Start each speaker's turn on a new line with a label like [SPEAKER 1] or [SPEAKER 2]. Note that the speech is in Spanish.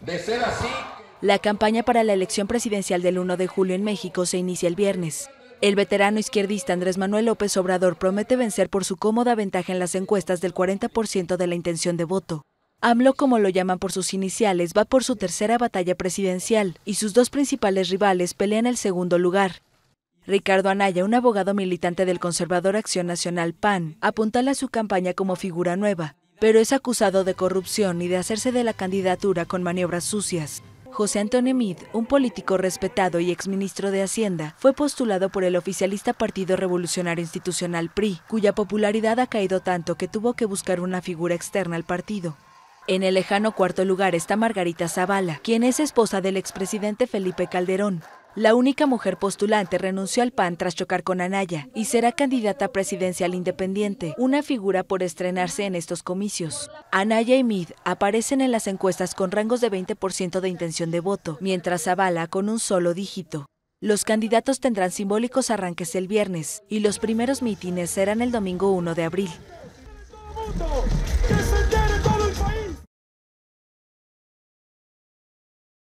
[SPEAKER 1] De ser así... La campaña para la elección presidencial del 1 de julio en México se inicia el viernes. El veterano izquierdista Andrés Manuel López Obrador promete vencer por su cómoda ventaja en las encuestas del 40% de la intención de voto. AMLO, como lo llaman por sus iniciales, va por su tercera batalla presidencial y sus dos principales rivales pelean el segundo lugar. Ricardo Anaya, un abogado militante del conservador Acción Nacional PAN, apuntala su campaña como figura nueva, pero es acusado de corrupción y de hacerse de la candidatura con maniobras sucias. José Antonio mid un político respetado y exministro de Hacienda, fue postulado por el oficialista Partido Revolucionario Institucional PRI, cuya popularidad ha caído tanto que tuvo que buscar una figura externa al partido. En el lejano cuarto lugar está Margarita Zavala, quien es esposa del expresidente Felipe Calderón. La única mujer postulante renunció al PAN tras chocar con Anaya y será candidata presidencial independiente, una figura por estrenarse en estos comicios. Anaya y Mid aparecen en las encuestas con rangos de 20% de intención de voto, mientras Zavala con un solo dígito. Los candidatos tendrán simbólicos arranques el viernes y los primeros mítines serán el domingo 1 de abril.